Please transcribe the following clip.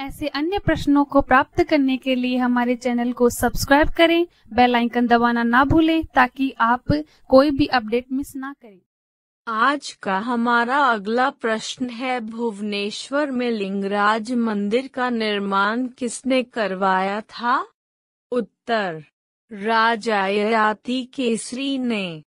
ऐसे अन्य प्रश्नों को प्राप्त करने के लिए हमारे चैनल को सब्सक्राइब करें बेल आइकन दबाना ना भूलें ताकि आप कोई भी अपडेट मिस ना करें आज का हमारा अगला प्रश्न है भुवनेश्वर में लिंगराज मंदिर का निर्माण किसने करवाया था उत्तर राजा ययाति केसरी ने